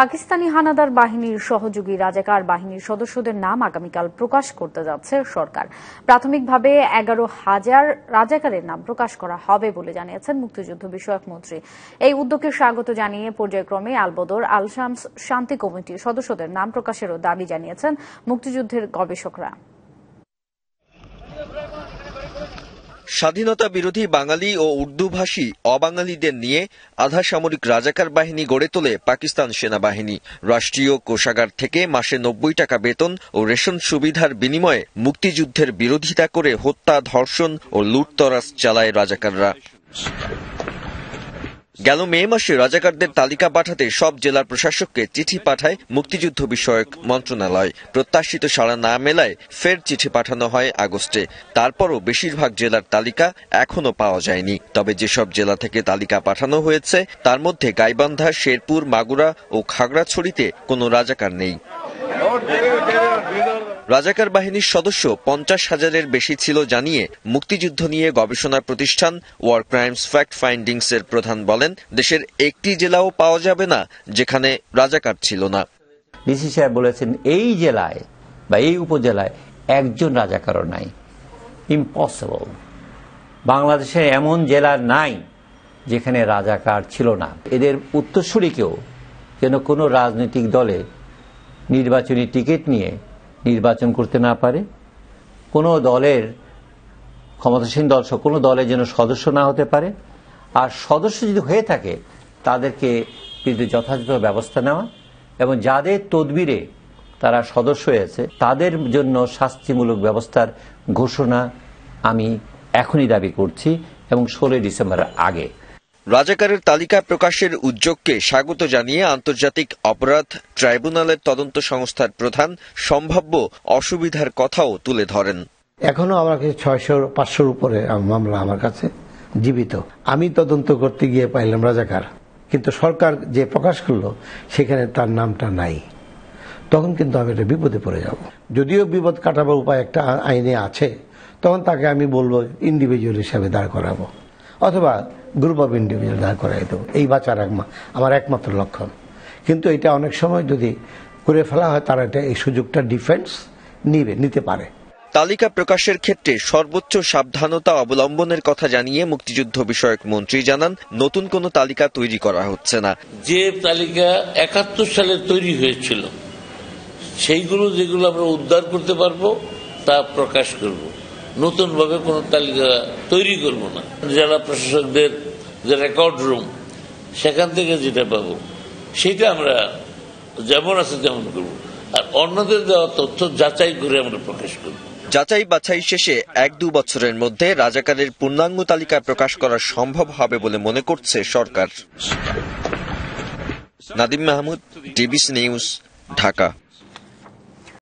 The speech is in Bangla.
পাকিস্তানি হানাদার বাহিনীর সহযোগী রাজাকার বাহিনীর সদস্যদের নাম আগামীকাল প্রকাশ করতে যাচ্ছে সরকার প্রাথমিকভাবে এগারো হাজার রাজাকারের নাম প্রকাশ করা হবে বলে জানিয়েছেন মুক্তিযুদ্ধ বিষয়ক মন্ত্রী এই উদ্যোগে স্বাগত জানিয়ে পর্যায়ক্রমে আলবদর আলশামস শান্তি কমিটির সদস্যদের নাম প্রকাশেরও দাবি জানিয়েছেন মুক্তিযুদ্ধের গবেষকরা স্বাধীনতা বিরোধী বাঙালি ও উর্দুভাষী অবাঙালিদের নিয়ে আধা সামরিক রাজাকার বাহিনী গড়ে তোলে পাকিস্তান সেনাবাহিনী রাষ্ট্রীয় কোষাগার থেকে মাসে নব্বই টাকা বেতন ও রেশন সুবিধার বিনিময়ে মুক্তিযুদ্ধের বিরোধিতা করে হত্যা ধর্ষণ ও লুটতরাস চালায় রাজাকাররা গেল মে মাসে রাজাকারদের তালিকা পাঠাতে সব জেলার প্রশাসককে চিঠি পাঠায় মুক্তিযুদ্ধ বিষয়ক মন্ত্রণালয় প্রত্যাশিত সাড়া না মেলায় ফের চিঠি পাঠানো হয় আগস্টে তারপরও বেশিরভাগ জেলার তালিকা এখনও পাওয়া যায়নি তবে যেসব জেলা থেকে তালিকা পাঠানো হয়েছে তার মধ্যে গাইবান্ধা শেরপুর মাগুরা ও খাগড়াছড়িতে কোনো রাজাকার নেই রাজাকার বাহিনীর সদস্য পঞ্চাশ হাজারের বেশি ছিল জানিয়ে মুক্তিযুদ্ধ নিয়ে গবেষণা প্রতিষ্ঠান ওয়ার ক্রাইমস ফ্যাক্ট ফাইন্ডিংস এর প্রধান বলেন দেশের একটি জেলাও পাওয়া যাবে না যেখানে রাজাকার ছিল না ডিসি সাহেব বলেছেন এই জেলায় বা এই উপজেলায় একজন রাজাকারও নাই ইম্পসিবল বাংলাদেশে এমন জেলা নাই যেখানে রাজাকার ছিল না এদের উত্তরসূরি কেউ যেন কোনো রাজনৈতিক দলে নির্বাচনী টিকিট নিয়ে নির্বাচন করতে না পারে কোনো দলের ক্ষমতাসীন দল কোনো দলের যেন সদস্য না হতে পারে আর সদস্য যদি হয়ে থাকে তাদেরকে কিন্তু যথাযথ ব্যবস্থা নেওয়া এবং যাদের তদবিরে তারা সদস্য হয়েছে তাদের জন্য শাস্তিমূলক ব্যবস্থার ঘোষণা আমি এখনই দাবি করছি এবং ষোলোই ডিসেম্বরের আগে রাজাকারের তালিকা প্রকাশের উদ্যোগকে স্বাগত জানিয়ে আন্তর্জাতিক অপরাধ ট্রাইব্যুনালের তদন্ত সংস্থার প্রধান সম্ভাব্য অসুবিধার কথাও তুলে ধরেন এখনো আমার কাছে ছয়শো পাঁচশোর উপরে মামলা আমার কাছে জীবিত আমি তদন্ত করতে গিয়ে পাইলাম রাজাকার কিন্তু সরকার যে প্রকাশ করলো সেখানে তার নামটা নাই তখন কিন্তু আমি একটা বিপদে পড়ে যাব যদিও বিপদ কাটাবার উপায় একটা আইনে আছে তখন তাকে আমি বলবো ইন্ডিভিজুয়াল হিসাবে দাঁড় করাবো অথবা গ্রুপ অফ ইন্ডিভিজুয়াল দাঁড় করা দেবো এই বাঁচার একমা আমার একমাত্র লক্ষণ কিন্তু এটা অনেক সময় যদি করে ফেলা হয় তারা এটা এই সুযোগটা ডিফেন্স নিবে নিতে পারে তালিকা প্রকাশের ক্ষেত্রে সর্বোচ্চ সাবধানতা অবলম্বনের কথা জানিয়ে মুক্তিযুদ্ধ বিষয়ক মন্ত্রী জানান নতুন কোনো তালিকা তৈরি করা হচ্ছে না যে তালিকা একাত্তর সালে তৈরি হয়েছিল সেইগুলো যেগুলো আমরা উদ্ধার করতে পারবো তা প্রকাশ করবো নতুনভাবে কোনো তালিকা তৈরি করব না জেলা প্রশাসকদের যে রেকর্ড রুম সেখান থেকে যেটা পাবো সেটা আমরা যেমন আছে তেমন করব আর অন্যদের দেওয়া তথ্য যাচাই করে আমরা প্রকাশ করব যাচাই বাছাই শেষে এক দু বছরের মধ্যে রাজাকারের পূর্ণাঙ্গ তালিকা প্রকাশ করা সম্ভব হবে বলে মনে করছে সরকার নাদিম মাহমুদ ডিবিসি নিউজ ঢাকা